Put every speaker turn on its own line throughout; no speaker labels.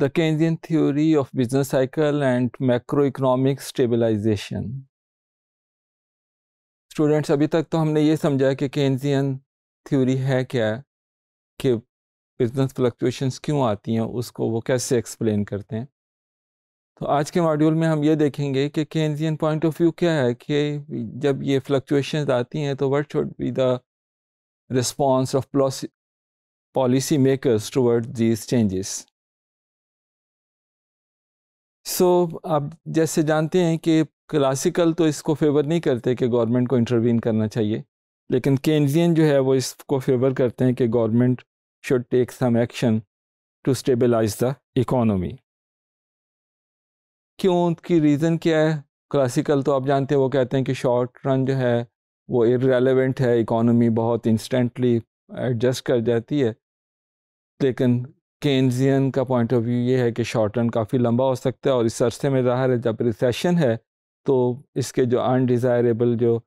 the Keynesian theory of business cycle and macroeconomic stabilization. Students अभी तक तो हमने ये समझा कि केन्जियन थ्योरी है क्या कि बिजनेस फ्लक्चुएशंस क्यों आती हैं उसको वो कैसे एक्सप्लेन करते हैं तो आज के मॉड्यूल में हम ये देखेंगे कि केन्जियन पॉइंट ऑफ व्यू क्या है कि जब ये फ्लक्चुएशंस आती हैं तो what should be the response of policy makers toward these changes so so, आप जैसे जानते हैं कि क्लासिकल तो इसको फेवर नहीं करते कि गवर्नमेंट को इंटरवीन करना चाहिए लेकिन केंद्रियन जो है वो इसको फेवर करते हैं कि government should take some action to stabilize the economy क्यों उनकी रीज़न क्या है क्लासिकल तो आप जानते हैं वो कहते हैं कि शॉर्ट रन जो है वो इरेलीवेंट है इकोनॉमी बहुत इंस्टेंटली एडजस्ट कर जाती है लेकिन केन्जियन का पॉइंट ऑफ व्यू ये है कि शॉर्ट टर्म काफ़ी लंबा हो सकता है और इस अरसे में ज़ाहिर है जब रिसेशन है तो इसके जो अनडिज़ायरेबल जो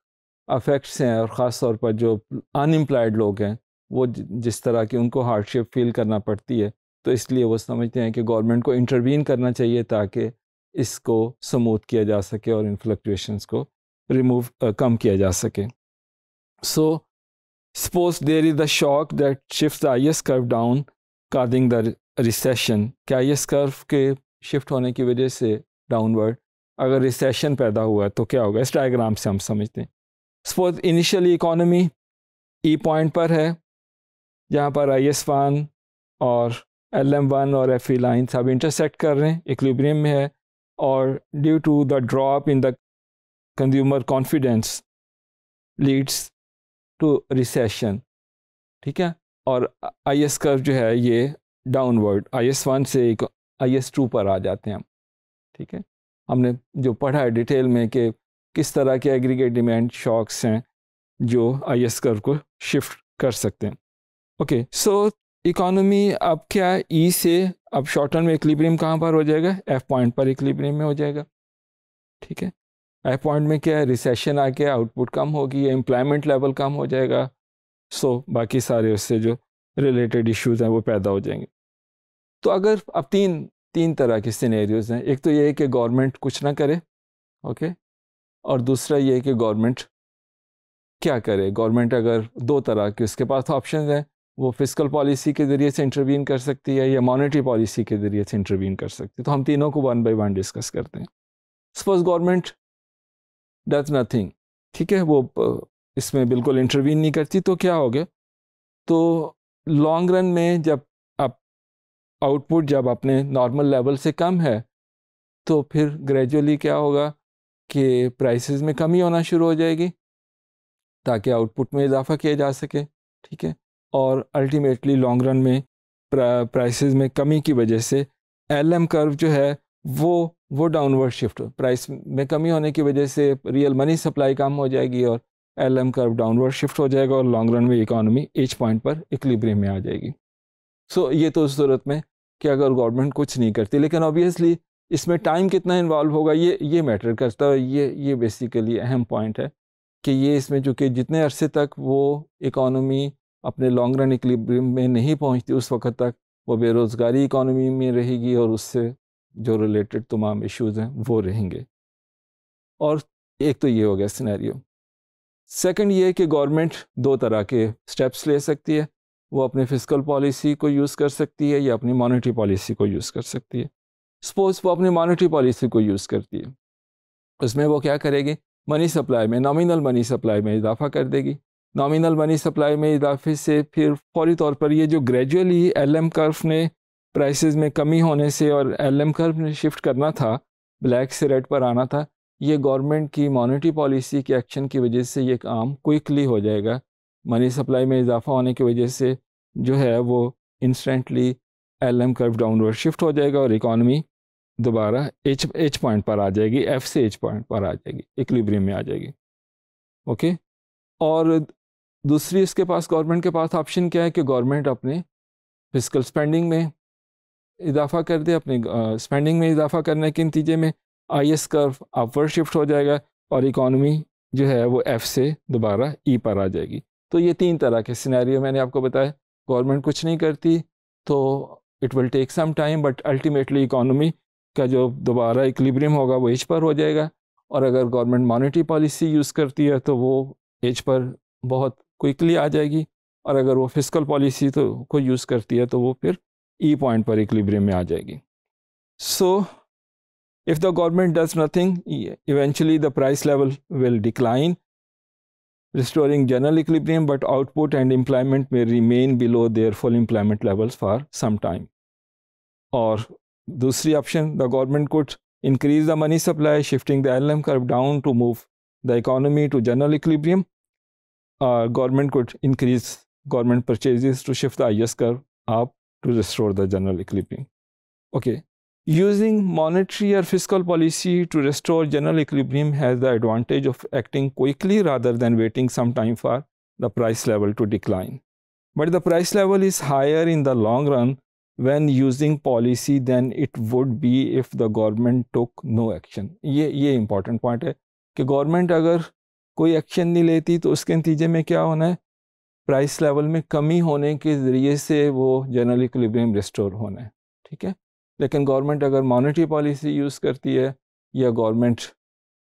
अफेक्ट्स हैं और ख़ास तौर पर जो अनएम्प्लॉयड लोग हैं वो जिस तरह की उनको हार्डशिप फील करना पड़ती है तो इसलिए वो समझते हैं कि गवर्नमेंट को इंटरवीन करना चाहिए ताकि इसको समूथ किया जा सके और इन फ्लक्चुएशंस को रिमूव uh, कम किया जा सके so suppose there is the shock that shift the S curve down according the recession क्या ये स्कर्व के शिफ्ट होने की वजह से डाउनवर्ड अगर रिसेशन पैदा हुआ है तो क्या होगा इस डायग्राम से हम समझते हैं suppose initially economy E point पर है जहाँ पर आई एस वन और एल एम वन और एफ ई लाइन सब इंटरसेक्ट कर रहे हैं इक्लिब्रियम में है और due to the drop in the consumer confidence leads to recession ठीक है और आई एस कर्व जो है ये डाउनवर्ड आई एस वन से एक आई एस टू पर आ जाते हैं हम ठीक है हमने जो पढ़ा है डिटेल में कि किस तरह के एग्रीगेट डिमांड शॉक्स हैं जो आई एस कर्व को शिफ्ट कर सकते हैं ओके सो इकोनॉमी अब क्या ई e से अब शॉर्ट टर्म में इक्लिब्रियम कहाँ पर हो जाएगा एफ पॉइंट पर इक्लिब्रियम में हो जाएगा ठीक है एफ पॉइंट में क्या है रिसेशन आके आउटपुट कम होगी एम्प्लॉयमेंट लेवल कम हो जाएगा सो so, बाकी सारे उससे जो रिलेटेड इश्यूज हैं वो पैदा हो जाएंगे तो अगर अब तीन तीन तरह के सिनेरियोज हैं एक तो ये है कि गवर्नमेंट कुछ ना करे ओके और दूसरा ये है कि गवर्नमेंट क्या करे गवर्नमेंट अगर दो तरह के उसके पास ऑप्शन हैं वो फिजिकल पॉलिसी के ज़रिए से इंटरवीन कर सकती है या मॉनेटरी पॉलिसी के ज़रिए से इंटरवीन कर सकती है तो हम तीनों को वन बाई वन डिस्कस करते हैं सपोज गवर्नमेंट डज नथिंग ठीक है वो इसमें बिल्कुल इंटरवीन नहीं करती तो क्या हो गया तो लॉन्ग रन में जब आप आउटपुट जब अपने नॉर्मल लेवल से कम है तो फिर ग्रेजुअली क्या होगा कि प्राइसेस में कमी होना शुरू हो जाएगी ताकि आउटपुट में इजाफा किया जा सके ठीक है और अल्टीमेटली लॉन्ग रन में प्राइसेस में कमी की वजह से एल एम कर्व जो है वो वो डाउनवर्ड शिफ्ट प्राइस में कमी होने की वजह से रियल मनी सप्लाई कम हो जाएगी और L M curve downward shift हो जाएगा और लॉन्ग रन में इकोनॉमी एच पॉइंट पर इक्लिब्रियम में आ जाएगी सो so, ये तो उस सूरत में कि अगर गवर्नमेंट कुछ नहीं करती लेकिन ऑब्वियसली इसमें टाइम कितना इन्वॉल्व होगा ये ये मैटर करता है ये ये बेसिकली अहम पॉइंट है कि ये इसमें चूँकि जितने अरसे तक वो इकॉनमी अपने लॉन्ग रन इक्लिब्रियम में नहीं पहुँचती उस वक्त तक वो बेरोज़गारी इकोनॉमी में रहेगी और उससे जो रिलेटेड तमाम इश्यूज़ हैं वो रहेंगे और एक तो ये हो गया सिनेरियो सेकंड ये कि गवर्नमेंट दो तरह के स्टेप्स ले सकती है वो अपने फिजिकल पॉलिसी को यूज़ कर सकती है या अपनी मॉनिटरी पॉलिसी को यूज़ कर सकती है सपोज वो अपनी मॉनिटरी पॉलिसी को यूज़ करती है उसमें वो क्या करेगी मनी सप्लाई में नॉमिनल मनी सप्लाई में इजाफा कर देगी नॉमिनल मनी सप्लाई में इजाफे से फिर फौरी तौर पर यह जो ग्रेजुअली एल एम कर्व ने प्राइस में कमी होने से और एल एम कर्व ने शिफ्ट करना था ब्लैक से रेड पर आना था ये गवर्नमेंट की मॉनिटरी पॉलिसी के एक्शन की वजह से ये काम क्विकली हो जाएगा मनी सप्लाई में इजाफा होने की वजह से जो है वो instantly L M curve downward shift हो जाएगा और इकॉनमी दोबारा एच एच पॉइंट पर आ जाएगी एफ से एच पॉइंट पर आ जाएगी इक्लिब्रियम में आ जाएगी ओके और दूसरी इसके पास गवर्नमेंट के पास ऑप्शन क्या है कि गवर्नमेंट अपने फिजिकल स्पेंडिंग में इजाफा कर दे अपने स्पेंडिंग में इजाफा करने के नतीजे में I S curve upward shift हो जाएगा और इकॉनमी जो है वो एफ से दोबारा ई पर आ जाएगी तो ये तीन तरह के सिनेरियो मैंने आपको बताया गवर्नमेंट कुछ नहीं करती तो it will take some time but ultimately economy का जो दोबारा इक्लिब्रियम होगा वो एज पर हो जाएगा और अगर गवर्नमेंट मॉनिटरी पॉलिसी यूज़ करती है तो वो एज पर बहुत क्विकली आ जाएगी और अगर वो फिजिकल पॉलिसी तो को यूज़ करती है तो वो फिर ई e पॉइंट पर इक्लिब्रियम में आ जाएगी सो so, If the government does nothing, eventually the price level will decline, restoring general equilibrium, but output and employment may remain below their full employment levels for some time. Or dusri option, the government could increase the money supply, shifting the LM curve down to move the economy to general equilibrium. Uh, government could increase government purchases to shift the IS curve up to restore the general equilibrium. Okay, Using monetary or fiscal policy to restore general equilibrium has the advantage of acting quickly rather than waiting some time for the price level to decline. But the price level is higher in the long run when using policy than it would be if the government took no action. ये ये important point है कि government अगर कोई action नहीं लेती तो उसके नतीजे में क्या होना है प्राइस लेवल में कमी होने के ज़रिए से वो जनरल इक्विलिब्रियम रिस्टोर होना है ठीक है लेकिन गवर्नमेंट अगर मॉनेटरी पॉलिसी यूज़ करती है या गवर्नमेंट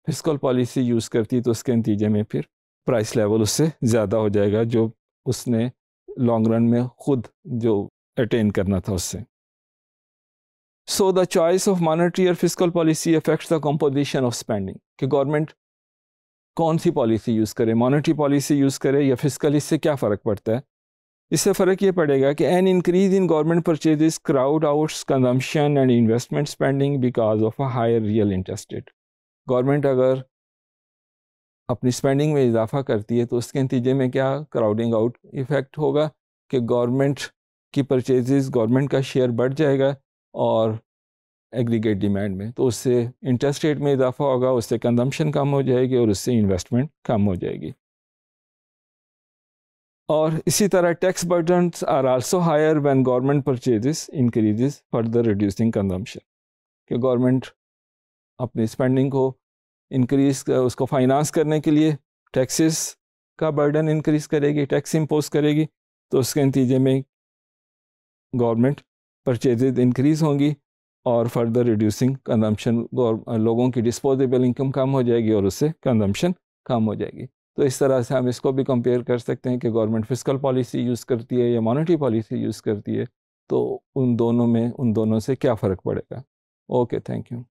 फिजिकल पॉलिसी यूज़ करती है तो उसके नतीजे में फिर प्राइस लेवल उससे ज़्यादा हो जाएगा जो उसने लॉन्ग रन में खुद जो अटेन करना था उससे so the choice of monetary और physical policy affect the composition of spending कि गवर्नमेंट कौन सी पॉलिसी यूज़ करे मॉनिटरी पॉलिसी यूज़ करे या फिजिकल इससे क्या फ़र्क पड़ता है इससे फ़र्क ये पड़ेगा कि an increase in government purchase crowd outs consumption and investment spending because of a higher real interest rate government अगर अपनी स्पेंडिंग में इजाफा करती है तो उसके नतीजे में क्या क्राउडिंग आउट इफ़ेक्ट होगा कि गवर्नमेंट की परचेजेस गवर्नमेंट का शेयर बढ़ जाएगा और एग्रीगेट डिमांड में तो उससे इंटरेस्ट रेट में इजाफा होगा उससे कंजम्पशन कम हो जाएगी और उससे इन्वेस्टमेंट कम हो जाएगी और इसी तरह tax burden are also higher when government purchases increases further reducing consumption कि गवर्नमेंट अपनी स्पेंडिंग को इंक्रीज उसको फाइनेंस करने के लिए टैक्सेस का बर्डन इंक्रीज करेगी टैक्स इम्पोज करेगी तो उसके नतीजे में गवर्नमेंट परचेजेज इंक्रीज़ होंगी और फर्दर रिड्यूसिंग कंजम्पशन लोगों की डिस्पोजेबल इनकम कम हो जाएगी और उससे कंजम्पशन कम हो जाएगी तो इस तरह से हम इसको भी कंपेयर कर सकते हैं कि गवर्नमेंट फिजिकल पॉलिसी यूज़ करती है या मॉनेटरी पॉलिसी यूज़ करती है तो उन दोनों में उन दोनों से क्या फ़र्क पड़ेगा ओके थैंक यू